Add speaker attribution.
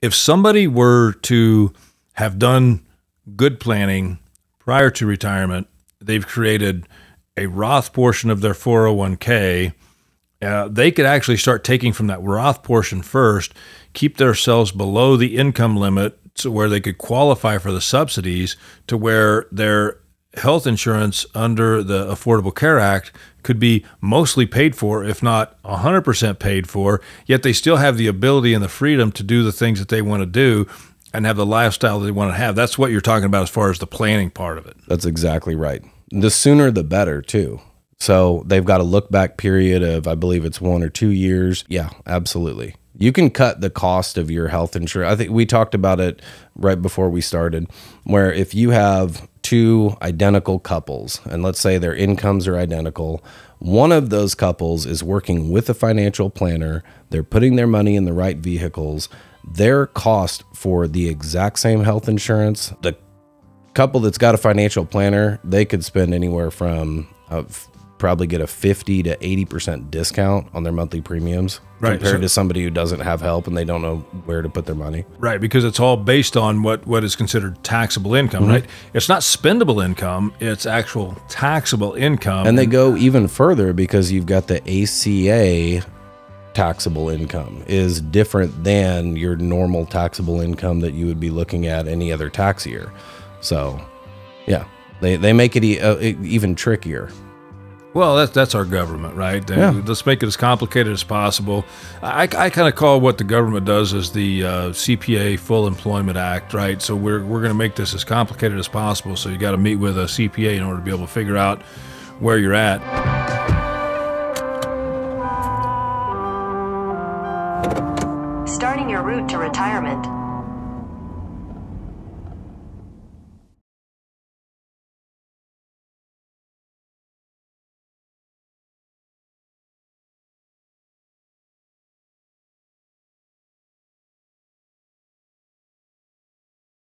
Speaker 1: if somebody were to have done good planning prior to retirement, they've created a Roth portion of their 401k. Uh, they could actually start taking from that Roth portion first, keep themselves below the income limit to where they could qualify for the subsidies to where their health insurance under the Affordable Care Act could be mostly paid for, if not 100% paid for, yet they still have the ability and the freedom to do the things that they want to do and have the lifestyle they want to have. That's what you're talking about as far as the planning part of it.
Speaker 2: That's exactly right. The sooner the better, too. So they've got a look back period of, I believe it's one or two years. Yeah, absolutely. You can cut the cost of your health insurance. I think we talked about it right before we started, where if you have two identical couples, and let's say their incomes are identical, one of those couples is working with a financial planner, they're putting their money in the right vehicles, their cost for the exact same health insurance, the couple that's got a financial planner, they could spend anywhere from uh, probably get a 50 to 80% discount on their monthly premiums right, compared so, to somebody who doesn't have help and they don't know where to put their money.
Speaker 1: Right, because it's all based on what, what is considered taxable income, mm -hmm. right? It's not spendable income, it's actual taxable income. And they
Speaker 2: go even further because you've got the ACA taxable income is different than your normal taxable income that you would be looking at any other tax year. So, yeah, they, they make it, e uh, even trickier.
Speaker 1: Well, that's that's our government, right? And yeah. Let's make it as complicated as possible. I, I kind of call what the government does is the uh, CPA Full Employment Act, right? So we're we're going to make this as complicated as possible. So you got to meet with a CPA in order to be able to figure out where you're at. Starting your route to retirement.